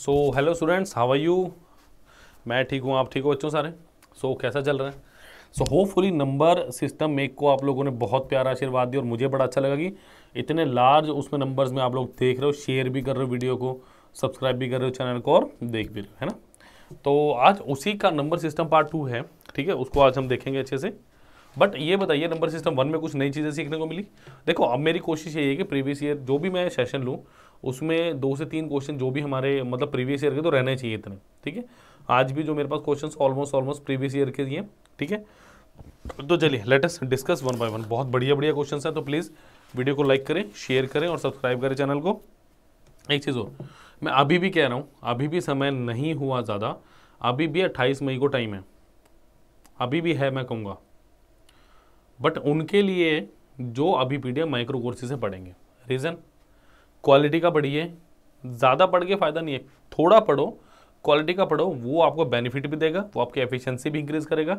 So hello students how are you मैं ठीक हूँ आप ठीक हो बच्चों सारे सो so, कैसा चल रहा है so hopefully number system make को आप लोगों ने बहुत प्यारा आशीर्वाद दिया और मुझे बड़ा अच्छा लगा कि इतने लार्ज उसमें नंबर्स में आप लोग देख रहे हो शेयर भी कर रहे हो वीडियो को सब्सक्राइब भी कर रहे हो चैनल को और देख भी रहे हो है ना तो आज उसी का नंबर सिस्टम पार्ट टू है ठीक है उसको आज हम देखेंगे अच्छे से बट ये बताइए नंबर सिस्टम वन में कुछ नई चीज़ें सीखने को मिली देखो अब मेरी कोशिश यही है कि प्रीवियस ईयर जो भी मैं सेशन लूँ उसमें दो से तीन क्वेश्चन जो भी हमारे मतलब प्रीवियस ईयर के तो रहने चाहिए इतने ठीक है आज भी जो मेरे पास questions almost almost previous year के हैं ठीक है तो चलिए latest discuss one by one बहुत बढ़िया बढ़िया क्वेश्चन है तो प्लीज़ वीडियो को लाइक करें शेयर करें और सब्सक्राइब करें चैनल को एक चीज़ और मैं अभी भी कह रहा हूँ अभी भी समय नहीं हुआ ज़्यादा अभी भी अट्ठाईस मई को टाइम है अभी भी है मैं कहूँगा बट उनके लिए जो अभी पी डी माइक्रो कोर्सेज से पढ़ेंगे रीज़न क्वालिटी का पढ़िए ज़्यादा पढ़ के फ़ायदा नहीं है थोड़ा पढ़ो क्वालिटी का पढ़ो वो आपको बेनिफिट भी देगा वो आपकी एफिशिएंसी भी इंक्रीज करेगा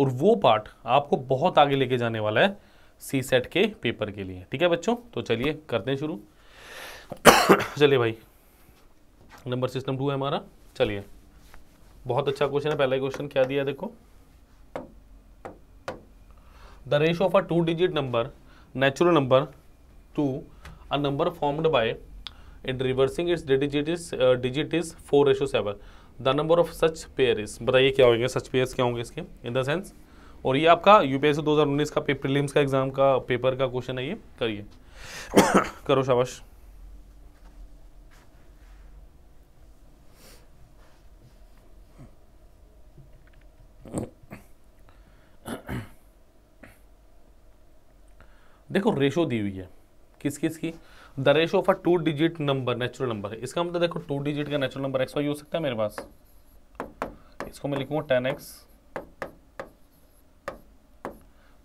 और वो पार्ट आपको बहुत आगे लेके जाने वाला है सी सेट के पेपर के लिए ठीक है बच्चों तो चलिए करते हैं शुरू चलिए भाई नंबर सिस्टम टू है हमारा चलिए बहुत अच्छा क्वेश्चन है पहला क्वेश्चन क्या दिया देखो the ratio of a two digit number natural number to a number formed by in reversing its digit is uh, digit is 4 ratio 7 the number of such pair is bataiye kya होंगे such pairs kya honge iske in the sense aur ye aapka upsc 2019 का prelims ka exam ka paper ka question hai ye kariye karo shabash देखो ratio दी हुई है किस किस की the ratio of a two digit number natural number है इसका मतलब देखो टू डिजिट का नेचुरल नंबर एक्स वाई हो सकता है मेरे पास इसको मैं लिखूंगा ten X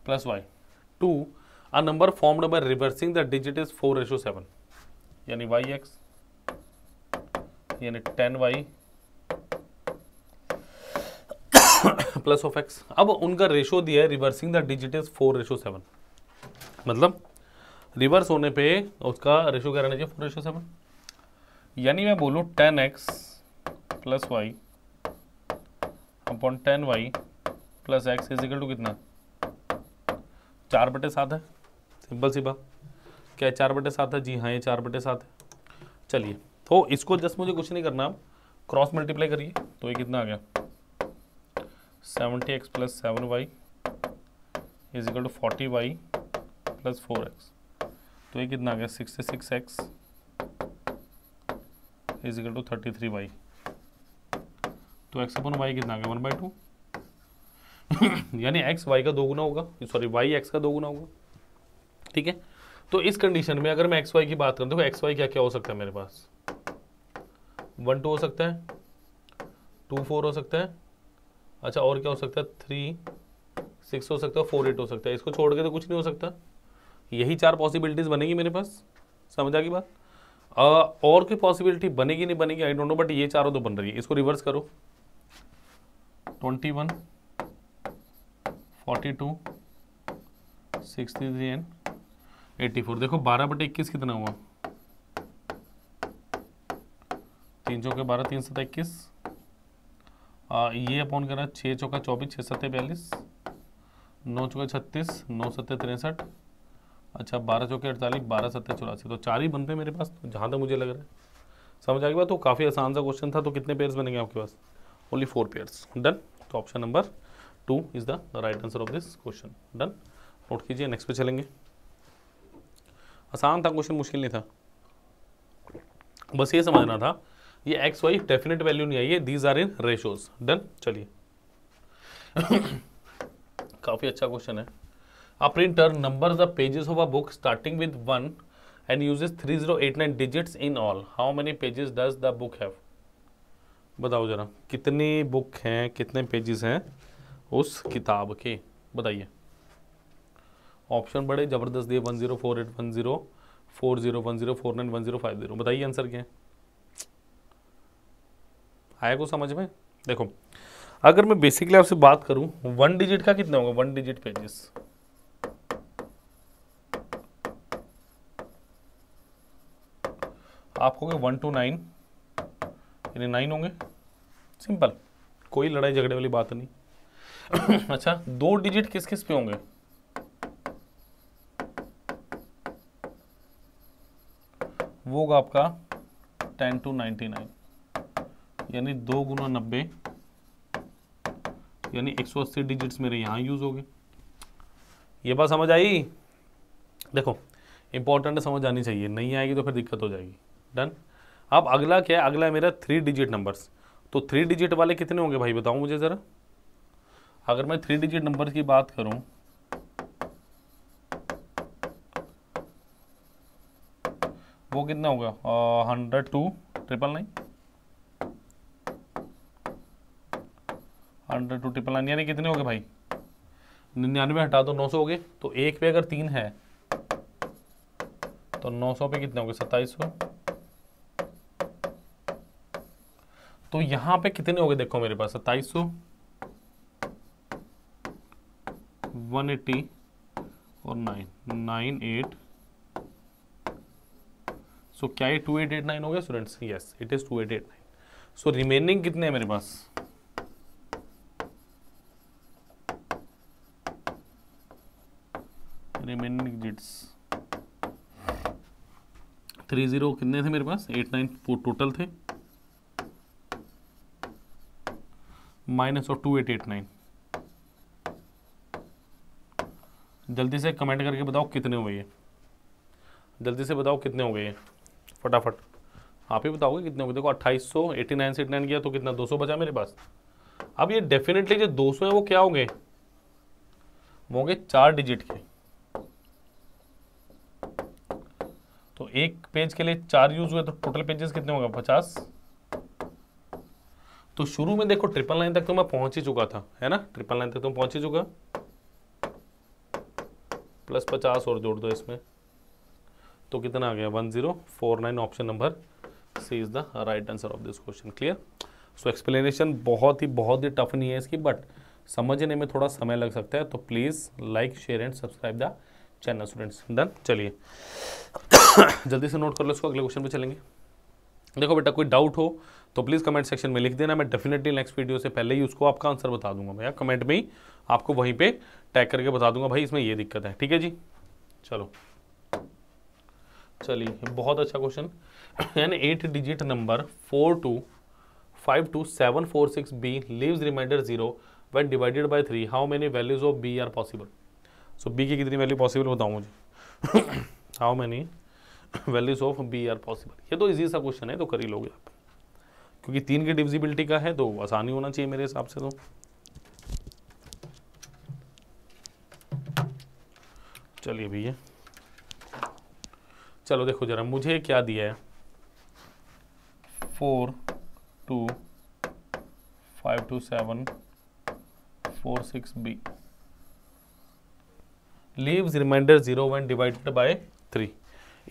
plus Y to a number formed by reversing the digit is four ratio seven यानी वाई एक्स यानी ten Y plus of X अब उनका रेशो दिया है reversing the digit is four ratio seven मतलब reverse होने पे उसका रेशो क्या रहना चाहिए फोर रेशो सेवन यानी मैं बोलूँ ten X plus Y upon ten Y plus X is equal to कितना चार बटे सात है सिंपल सी बात क्या है चार बटे सात है जी हाँ ये चार बटे सात है चलिए तो इसको जस्ट मुझे कुछ नहीं करना क्रॉस मल्टीप्लाई करिए तो ये कितना आ गया seventy x plus seven y is equal to forty y plus four x तो ये कितना आ गया sixty six x is equal to thirty three y तो एक्स अपन वाई कितना आ गया वन बाई टू यानी एक्स वाई का दो गुना होगा सॉरी वाई एक्स का दो गुना होगा ठीक है तो इस कंडीशन में अगर मैं एक्स वाई की बात करूँ देखो एक्स वाई क्या क्या हो सकता है मेरे पास वन टू हो सकता है टू फोर हो सकता है अच्छा और क्या हो सकता है थ्री सिक्स हो सकता है फोर एट हो सकता है इसको छोड़ के तो कुछ नहीं हो सकता यही चार पॉसिबिलिटीज़ बनेगी मेरे पास समझ आ गई बात और कोई पॉसिबिलिटी बनेगी नहीं बनेगी आई डोंट नो बट ये चारों तो बन रही है इसको रिवर्स करो twenty one forty two sixty three and eighty four देखो बारह बटे इक्कीस कितना हुआ तीन चौके बारह तीन सत्ता इक्कीस ये अपॉन करा छः चौका चौबीस छः सत्ते बयालीस नौ चौका छत्तीस नौ सत्ते तिरसठ अच्छा बारह चौके अड़तालीस बारह सत्तर चौरासी तो चार ही बनते मेरे पास तो जहाँ तक मुझे लग रहा है समझ आ गया तो काफ़ी आसान सा क्वेश्चन था तो कितने पेयर्स बनेंगे आपके पास ओनली फोर पेयर्स डन तो option number two is the right answer of this question done नोट कीजिए नेक्स्ट पे चलेंगे आसान था क्वेश्चन मुश्किल नहीं था बस ये समझना था ये एक्स वाई डेफिनेट वैल्यू नहीं आई है these are in ratios done चलिए काफ़ी अच्छा क्वेश्चन है A printer numbers the pages of a book starting with 1 and uses 3089 digits in all. How many pages does the book have? बताओ जरा कितनी बुक हैं कितने पेजेस हैं उस किताब के बताइए ऑप्शन बड़े ज़बरदस्त दिए one zero four eight one zero four zero one zero four nine one zero five zero बताइए आंसर क्या है आया को समझ में देखो अगर मैं बेसिकली आपसे बात करूं वन डिजिट का कितना होगा वन डिजिट पेजेस आप हो गए वन टू नाइन यानी नाइन होंगे सिंपल कोई लड़ाई झगड़े वाली बात नहीं अच्छा दो डिजिट किस किस पे होंगे वो होगा आपका टेन टू नाइन्टी नाइन यानी दो गुना नब्बे यानी एक सौ अस्सी डिजिट्स मेरे यहाँ यूज़ हो गए ये बात समझ आई देखो इंपॉर्टेंट समझ आनी चाहिए नहीं आएगी तो फिर दिक्कत हो जाएगी डन अब अगला क्या है अगला है मेरा थ्री डिजिट नंबर्स तो थ्री डिजिट वाले कितने होंगे भाई बताओ मुझे ज़रा अगर मैं थ्री डिजिट नंबर की बात करूँ वो कितना होगा hundred two triple nine hundred two triple nine यानी कितने हो गए भाई निन्यानवे हटा दो नौ सौ हो गए तो एक पे अगर तीन है तो नौ सौ पे कितने हो गए सत्ताईस सौ तो यहां पे कितने हो गए देखो मेरे पास सत्ताईस सौ वन एट्टी और नाइन नाइन एट सो क्या ये टू एट एट नाइन हो गया students yes it is two eight eight nine so remaining कितने हैं मेरे पास रिमेनिंग डिजिट्स थ्री जीरो कितने थे मेरे पास एट नाइन फोर टोटल थे माइनस और टू एट एट नाइन जल्दी से कमेंट करके बताओ कितने हुए ये जल्दी से बताओ कितने हो गए फटाफट आप ही बताओगे कितने हो गए देखो अट्ठाईस सौ एटी नाइन से एटी नाइन किया तो कितना दो सौ बचा मेरे पास अब ये डेफिनेटली जो दो सौ है वो क्या होंगे वो होंगे चार डिजिट के तो एक पेज के लिए चार यूज हुए तो टोटल पेजेस कितने होंगे पचास तो शुरू में देखो ट्रिपल लाइन तक तो मैं पहुंच ही चुका था है ना ट्रिपल लाइन तक तो पहुंच ही चुका प्लस पचास और जोड़ दो इसमें तो कितना आ गया one zero four nine option number C is the right answer of this question clear so explanation बहुत ही बहुत ही टफ नहीं है इसकी बट समझने में थोड़ा समय लग सकता है तो please like share and subscribe the channel students done चलिए जल्दी से नोट कर लो इसको अगले क्वेश्चन पे चलेंगे देखो बेटा कोई डाउट हो तो प्लीज़ कमेंट सेक्शन में लिख देना मैं डेफिनेटली नेक्स्ट वीडियो से पहले ही उसको आपका आंसर बता दूंगा भैया कमेंट में ही आपको वहीं पे टैग करके बता दूंगा भाई इसमें ये दिक्कत है ठीक है जी चलो चलिए बहुत अच्छा question an eight digit number four two five two seven four six b leave remainder zero when divided by three how many values of b are possible so b की कितनी वैल्यू पॉसिबल बताऊँ मुझे how many values of b are possible ये तो easy सा question है तो कर ही लोगे आप क्योंकि तीन की डिविजिबिलिटी का है तो आसानी होना चाहिए मेरे हिसाब से तो चलिए भैया चलो देखो जरा मुझे क्या दिया है four two five two seven four six b leaves remainder zero when divided by three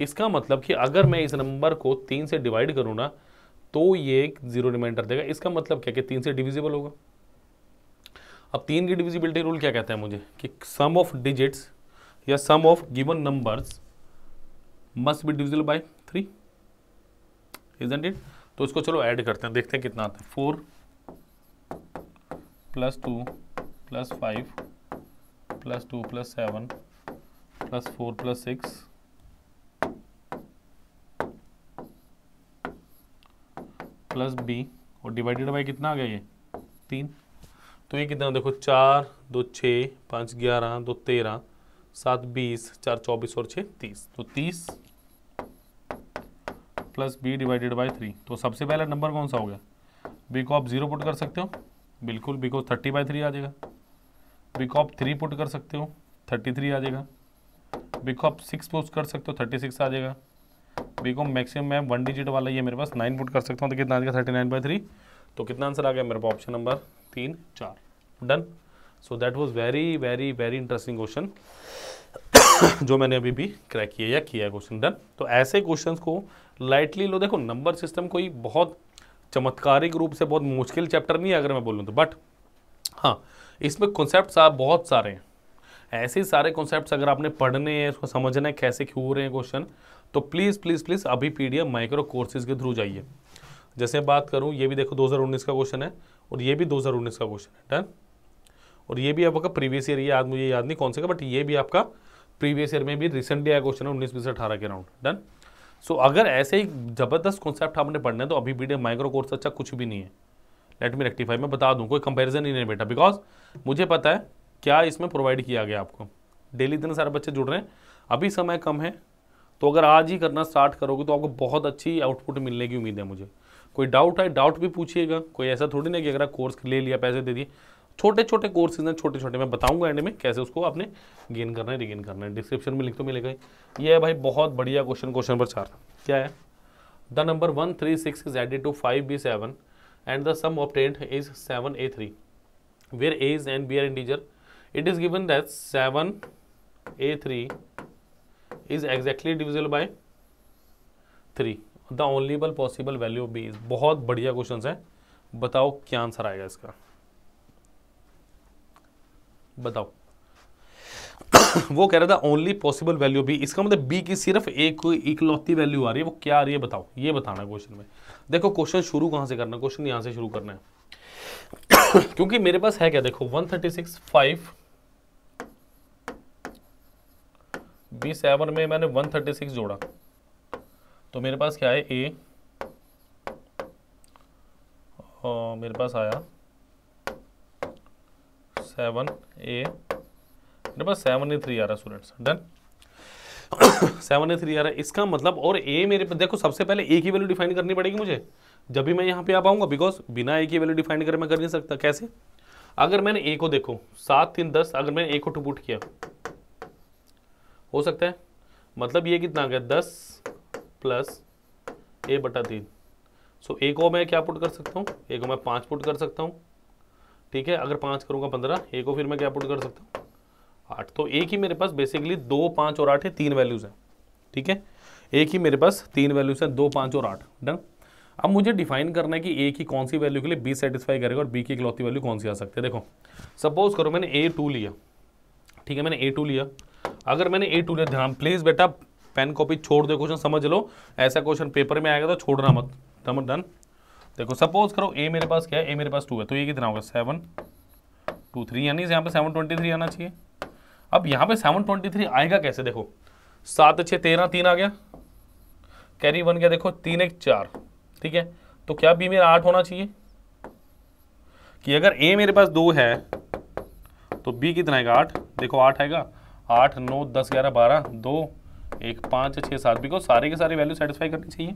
इसका मतलब कि अगर मैं इस नंबर को तीन से डिवाइड करूँ ना तो ये एक जीरो रिमाइंडर देगा इसका मतलब क्या कि तीन से डिविजिबल होगा अब तीन की डिविजिबिलिटी रूल क्या कहता है मुझे कि सम ऑफ डिजिट्स या sum of given numbers must be divisible by three is it तो इसको चलो ऐड करते हैं देखते हैं कितना आता है four plus two plus five plus two plus seven plus four plus six plus b और डिवाइडेड बाई कितना आ गया ये तीन तो ये कितना देखो चार दो छः पाँच ग्यारह दो तेरह सात बीस चार चौबीस और छः तीस तो तीस plus b divided by three तो सबसे पहला नंबर कौन सा हो गया बी को आप जीरो पुट कर सकते हो बिल्कुल बी को थर्टी बाई थ्री आ जाएगा बी को आप थ्री पुट कर सकते हो थर्टी थ्री आ जाएगा बी को आप सिक्स पुट कर सकते हो थर्टी सिक्स आ जाएगा बी कॉम मैक्सिमम मैं वन डिजिट वाला ये मेरे पास नाइन पुट कर सकता हूँ तो कितना आ गया थर्टी नाइन बाई थ्री तो कितना आंसर आ गया मेरे पास ऑप्शन नंबर तीन चार done so that was very very very interesting question जो मैंने अभी भी क्रैक किया या किया है क्वेश्चन डन तो ऐसे क्वेश्चन को लाइटली लो देखो नंबर सिस्टम कोई बहुत चमत्कारिक रूप से बहुत मुश्किल चैप्टर नहीं है अगर मैं बोलूँ तो बट हाँ इसमें कॉन्सेप्ट आप बहुत सारे हैं ऐसे सारे कॉन्सेप्ट्स अगर आपने पढ़ने हैं उसको समझना है कैसे क्यों हो रहे हैं क्वेश्चन तो प्लीज़ प्लीज़ प्लीज़ अभी पीडीएफ माइक्रो कोर्सेज के थ्रू जाइए जैसे बात करूँ ये भी देखो उन्नीस का क्वेश्चन है और ये भी उन्नीस का क्वेश्चन है डन और ये भी आपका प्रीवियस ईयर ये आज मुझे याद नहीं कौन से का बट ये भी आपका प्रीवियस ईयर में भी रिसेंटली आया क्वेश्चन है उन्नीस बीस अठारह के राउंड डन सो अगर ऐसे ही जबरदस्त कॉन्सेप्ट आपने पढ़ना है तो अभी पीडीएफ माइक्रो कोर्स अच्छा कुछ भी नहीं है लेट मी रेक्टिफाई मैं बता दूँ कोई कंपेरिजन ही नहीं बेटा बिकॉज मुझे पता है क्या इसमें प्रोवाइड किया गया आपको डेली इतने सारे बच्चे जुड़ रहे हैं अभी समय कम है तो अगर आज ही करना स्टार्ट करोगे तो आपको बहुत अच्छी आउटपुट मिलने की उम्मीद है मुझे कोई डाउट है डाउट भी पूछिएगा कोई ऐसा थोड़ी ना कि अगर आप कोर्स ले लिया पैसे दे दिए छोटे छोटे कोर्सेज हैं छोटे छोटे मैं बताऊंगा एंड में कैसे उसको आपने गेन करना है रिगेन करना है डिस्क्रिप्शन में लिख तो मिलेगा ये है भाई बहुत बढ़िया क्वेश्चन क्वेश्चन नंबर चार क्या है the number one three six is added to five b seven and the sum टेंट is seven a three where a is and b are integers it is given that seven a three is exactly divisible by three the only बल possible value of b is बहुत बढ़िया question है बताओ क्या answer आएगा इसका बताओ वो कह रहा था ओनली पॉसिबल वैल्यू बी इसका मतलब बी की सिर्फ एक इकलौती वैल्यू आ रही है वो क्या आ रही है बताओ ये बताना क्वेश्चन में देखो क्वेश्चन शुरू कहां से करना क्वेश्चन यहां से शुरू करना है क्योंकि मेरे पास है क्या देखो one thirty six five b seven में मैंने वन थर्टी सिक्स जोड़ा तो मेरे पास क्या है ए मेरे पास आया सेवन ए मेरे पास सेवन ए थ्री आ रहा है students done seven a three आ रहा है इसका मतलब और ए मेरे पास देखो सबसे पहले ए की वैल्यू डिफाइन करनी पड़ेगी मुझे जब भी मैं यहाँ पे आ पाऊंगा बिकॉज बिना ए की वैल्यू डिफाइन करे मैं कर नहीं सकता कैसे अगर मैंने ए को देखो सात तीन दस अगर मैंने ए को टूपुट किया हो सकता है मतलब ये कितना आ गया दस प्लस ए बटा तीन सो ए को मैं क्या पुट कर सकता हूँ ए को मैं पाँच पुट कर सकता हूँ ठीक है अगर पाँच करूँगा पंद्रह ए को फिर मैं क्या पुट कर सकता हूँ आठ तो एक ही मेरे पास बेसिकली दो पाँच और आठ है तीन वैल्यूज़ हैं ठीक है एक ही मेरे पास तीन वैल्यूज़ हैं दो पाँच और आठ डन अब मुझे डिफाइन करना है कि ए की कौन सी वैल्यू के लिए बी सेटिस्फाई करेगा और बी की इकलौती वैल्यू कौन सी आ सकती है देखो सपोज करो मैंने ए टू लिया ठीक है मैंने ए टू लिया अगर मैंने ए टू लिया ध्यान प्लीज बेटा पेन कॉपी छोड़ दो क्वेश्चन समझ लो ऐसा क्वेश्चन पेपर में आएगा तो छोड़ना मत तम डन देखो सपोज करो ए मेरे पास क्या है ए मेरे पास टू है तो ये कितना होगा सेवन टू थ्री यानी यहाँ पे सेवन ट्वेंटी थ्री आना चाहिए अब यहाँ पे सेवन ट्वेंटी थ्री आएगा कैसे देखो सात छः तेरह तीन आ गया कैरी वन गया देखो तीन एक चार ठीक है तो क्या बी मेरा आठ होना चाहिए कि अगर ए मेरे पास दो है तो बी कितना आएगा आठ देखो आठ आएगा आठ नौ दस ग्यारह बारह दो एक पाँच छः सात बी को सारे के सारे वैल्यू सेटिस्फाई करनी चाहिए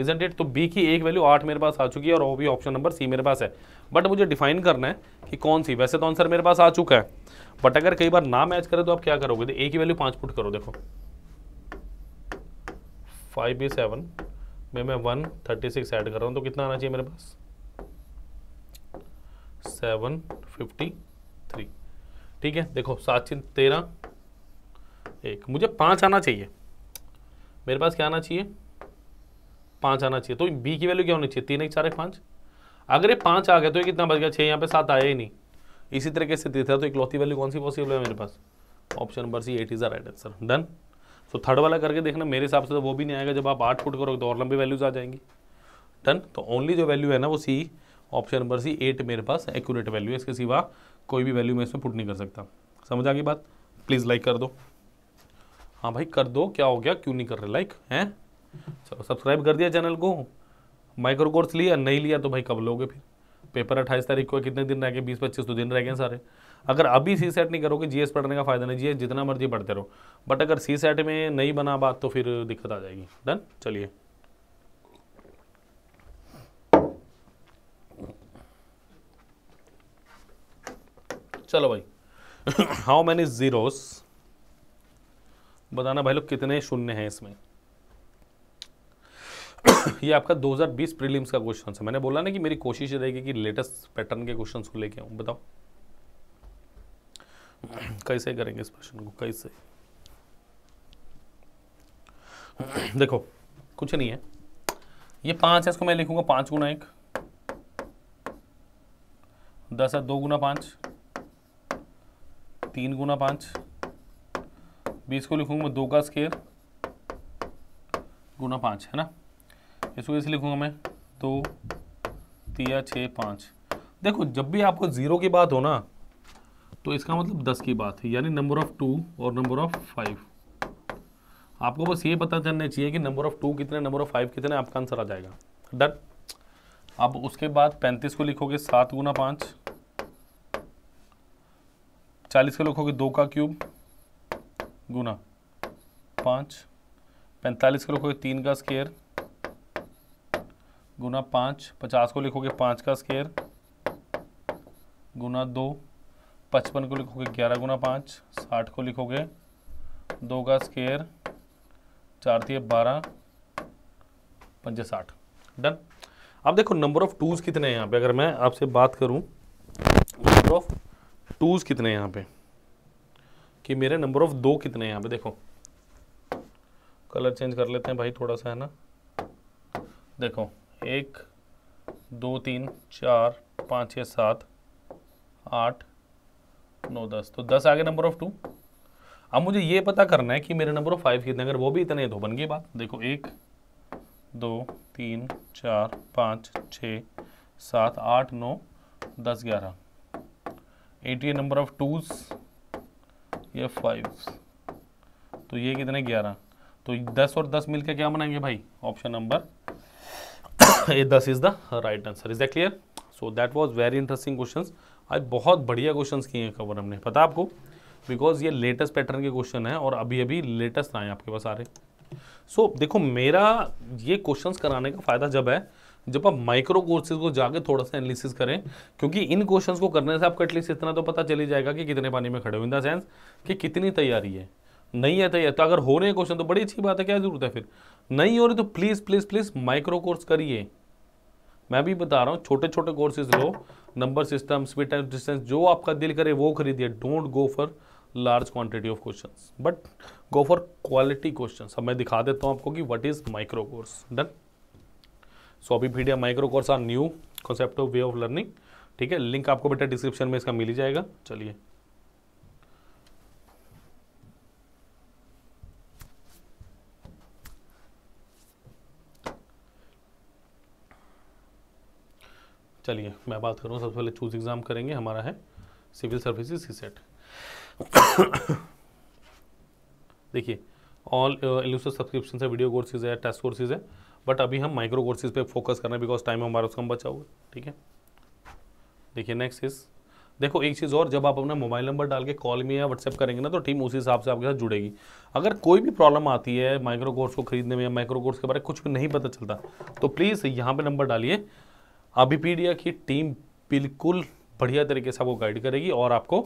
इजेंट इट तो बी की एक वैल्यू आठ मेरे पास आ चुकी है और वो भी ऑप्शन नंबर सी मेरे पास है बट मुझे डिफाइन करना है कि कौन सी वैसे तो आंसर मेरे पास आ चुका है बट अगर कई बार ना मैच करे तो आप क्या करोगे ए तो की वैल्यू पाँच पुट करो देखो फाइव बी सेवन में मैं वन थर्टी सिक्स ऐड कर रहा हूँ तो कितना आना चाहिए मेरे पास सेवन फिफ्टी थ्री ठीक है देखो सात छः तेरह एक मुझे पाँच आना चाहिए मेरे पास क्या आना चाहिए पाँच आना चाहिए तो बी की वैल्यू क्या होनी चाहिए तीन एक चार एक पाँच अगर ये पाँच आ गया तो ये कितना बच गया छः यहाँ पे सात आया ही नहीं इसी तरीके से तीसरा तो इकलौती वैल्यू कौन सी पॉसिबल है मेरे पास option number C eight is the right answer done तो थर्ड वाला करके देखना मेरे हिसाब से तो वो भी नहीं आएगा जब आप आठ फुट करोगे तो और लंबी वैल्यूज आ जाएंगी डन तो ओनली जो वैल्यू है ना वो C option number C eight मेरे पास एक्यूरेट वैल्यू है इसके सिवा कोई भी वैल्यू मैं इसमें पुट नहीं कर सकता समझ आ गई बात प्लीज़ लाइक कर दो हाँ भाई कर दो क्या हो गया क्यों नहीं कर रहे लाइक हैं चलो सब्सक्राइब कर दिया चैनल को माइक्रो कोर्स लिया नहीं लिया तो भाई कब लोगे फिर पेपर अट्ठाईस तारीख को कितने दिन रह गए बीस पच्चीस तो दिन रह गए सारे अगर अभी सी सेट नहीं करोगे जीएस पढ़ने का फायदा नहीं जीएस जितना मर्जी पढ़ते रहो बट अगर सी सेट में नहीं बना बात तो फिर दिक्कत आ जाएगी डन चलिए चलो भाई हाउ मैनी जीरोस बताना भाई लोग कितने शून्य हैं इसमें ये आपका 2020 प्रीलिम्स का क्वेश्चन है मैंने बोला ना कि मेरी कोशिश रहेगी कि लेटेस्ट पैटर्न के क्वेश्चन को लेके आऊँ बताओ कैसे करेंगे इस प्रश्न को कैसे देखो कुछ नहीं है ये पांच है इसको मैं लिखूंगा पांच गुना एक दस है दो गुना पांच तीन गुना पांच बीस को लिखूंगा मैं दो का स्केयर गुना पाँच है ना इसको कैसे लिखूंगा मैं दो तिया छः पाँच देखो जब भी आपको ज़ीरो की बात हो ना तो इसका मतलब दस की बात है यानी नंबर ऑफ़ टू और नंबर ऑफ़ फाइव आपको बस ये पता चलना चाहिए कि नंबर ऑफ़ टू कितने नंबर ऑफ़ फाइव कितने आपका आंसर आ जाएगा डन अब उसके बाद पैंतीस को लिखोगे सात गुना पाँच चालीस को लिखोगे दो का क्यूब गुना पाँच पैंतालीस को लिखोगे तीन का स्केयर गुना पाँच पचास को लिखोगे पाँच का स्केयर गुना दो पचपन को लिखोगे ग्यारह गुना पाँच साठ को लिखोगे दो का स्केयर चार थी बारह पंजे साठ डन अब देखो नंबर ऑफ़ टूज़ कितने हैं यहाँ पे अगर मैं आपसे बात करूँ नंबर ऑफ़ टूज़ कितने हैं यहाँ पे कि मेरे नंबर ऑफ दो कितने हैं यहाँ पे देखो कलर चेंज कर लेते हैं भाई थोड़ा सा है ना देखो एक दो तीन चार पाँच छः सात आठ नौ दस तो दस आगे नंबर ऑफ टू अब मुझे ये पता करना है कि मेरे नंबर ऑफ फाइव कितने अगर वो भी इतने तो बन गई बात देखो एक दो तीन चार पाँच छ सात आठ नौ दस ग्यारह एटी नंबर ऑफ टूज़ किया फाइव तो ये कितने ग्यारह तो दस और दस मिलकर क्या बनाएंगे भाई ऑप्शन नंबर ए दस is the right answer is the clear so that was very interesting questions आज बहुत बढ़िया क्वेश्चंस किए हैं कवर हमने पता आपको बिकॉज ये लेटेस्ट पैटर्न के क्वेश्चन हैं और अभी अभी लेटेस्ट आए आपके पास आ रहे सो so, देखो मेरा ये क्वेश्चंस कराने का फ़ायदा जब है जब आप माइक्रो कोर्सेज को जाके थोड़ा सा एनालिसिस करें क्योंकि इन क्वेश्चंस को करने से आपको एटलीस्ट इतना तो पता चली जाएगा कि कितने पानी में खड़े हो इन द सेंस कि कितनी तैयारी है नहीं है तैयार तो अगर हो रहे हैं क्वेश्चन तो बड़ी अच्छी बात है क्या जरूरत है फिर नहीं हो रही तो please please please micro course करिए मैं भी बता रहा हूँ छोटे छोटे कोर्सेज लो number system speed time distance जो आपका दिल करे वो खरीदिए don't go for large quantity of question but go for quality question अब मैं दिखा देता हूँ आपको कि what is micro course done so Abhipedia micro course are new concept of way of learning ठीक है लिंक आपको बेटा डिस्क्रिप्शन में इसका मिल ही जाएगा चलिए चलिए मैं बात करूँ सबसे पहले चूज एग्ज़ाम करेंगे हमारा है सिविल सर्विसेज सी सेट देखिए ऑल एलिसो सब्सक्रिप्शन है वीडियो कोर्सेज है टेस्ट कोर्सेज है बट अभी हम माइक्रो कोर्सेज पे फोकस करना है बिकॉज टाइम हमारा कम बचा हुआ है ठीक है देखिए नेक्स्ट इज देखो एक चीज़ और जब आप अपना मोबाइल नंबर डाल के कॉल में या व्हाट्सएप करेंगे ना तो टीम उसी हिसाब से आपके साथ जुड़ेगी अगर कोई भी प्रॉब्लम आती है माइक्रो कोर्स को खरीदने में या माइक्रो कोर्स के बारे में कुछ भी नहीं पता चलता तो प्लीज़ यहाँ पे नंबर डालिए अभिपीडिया की टीम बिल्कुल बढ़िया तरीके से आपको गाइड करेगी और आपको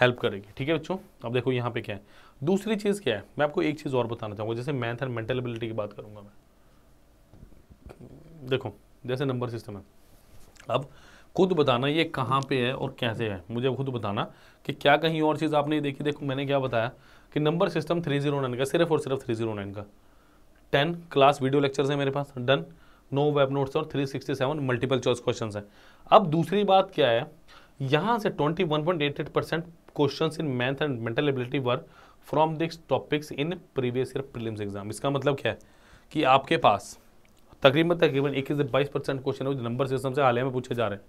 हेल्प करेगी ठीक है बच्चों अब देखो यहाँ पे क्या है दूसरी चीज़ क्या है मैं आपको एक चीज़ और बताना चाहूँगा जैसे मैथ एंड मेंटल एबिलिटी की बात करूँगा मैं देखो जैसे नंबर सिस्टम है अब खुद बताना ये कहाँ पे है और कैसे है मुझे खुद बताना कि क्या कहीं और चीज़ आपने देखी देखो मैंने क्या बताया कि number system three zero nine का सिर्फ और सिर्फ थ्री जीरो नाइन का टेन क्लास वीडियो लेक्चर्स है मेरे पास डन नो वेब नोट्स और three sixty seven multiple choice question हैं अब दूसरी बात क्या है यहाँ से twenty one point eight eight percent question in math and mental ability were from this topics in previous year prelims exam इसका मतलब क्या है कि आपके पास तकरीबन तकरीबन इक्कीस से बाईस परसेंट क्वेश्चन है नंबर सिस्टम से हाल ही में पूछे जा रहे हैं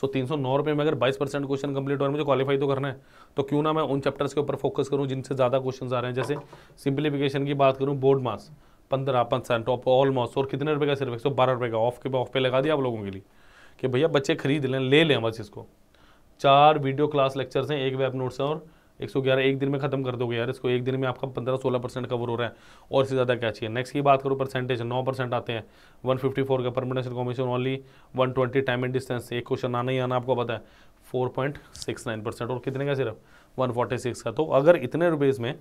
सो तीन सौ नौ रुपये में अगर बाईस परसेंट क्वेश्चन कंप्लीट हो रहे मुझे क्वालिफाई तो करना है तो क्यों ना मैं उन चैप्टर्स के ऊपर फोकस करूँ जिनसे ज़्यादा क्वेश्चन आ रहे हैं जैसे सिंप्लीफिकेशन की बात करूँ बोर्ड मास पंद्रह परसेंट ऑफ ऑलमोस्ट और कितने रुपये का सिर्फ एक सौ बारह रुपये का ऑफ के ऑफ पे लगा दिया आप लोगों के लिए कि भैया बच्चे खरीद लें ले लें बस इसको चार वीडियो क्लास लेक्चर्स हैं एक वेब नोट्स हैं और 111 एक दिन में खत्म कर दोगे यार इसको एक दिन में आपका 15-16 परसेंट कवर हो रहा है और इससे ज़्यादा क्या चाहिए नेक्स्ट की बात करो परसेंटेज 9 परसेंट आते हैं 154 का permanent commission only 120 time and distance एक क्वेश्चन आना ही आना आपको पता है 4.69 परसेंट और कितने का सिर्फ 146 का तो अगर इतने रुपीज़ में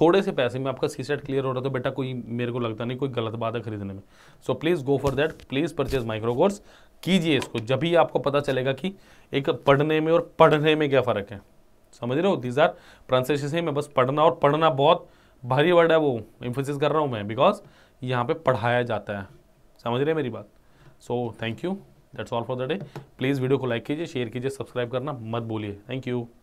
थोड़े से पैसे में आपका सी सेट क्लियर हो रहा तो बेटा कोई मेरे को लगता नहीं कोई गलत बात है खरीदने में so please go for that please purchase micro course कीजिए इसको जब ही आपको पता चलेगा कि एक पढ़ने में और पढ़ने में क्या फ़र्क है समझ रहे हो दीज आर प्रोनाउंसिएशन है मैं बस पढ़ना और पढ़ना बहुत भारी वर्ड है वो इम्फोसिस कर रहा हूँ मैं बिकॉज यहाँ पे पढ़ाया जाता है समझ रहे हैं मेरी बात so thank you that's all for the day please video को लाइक कीजिए शेयर कीजिए सब्सक्राइब करना मत बोलिए थैंक यू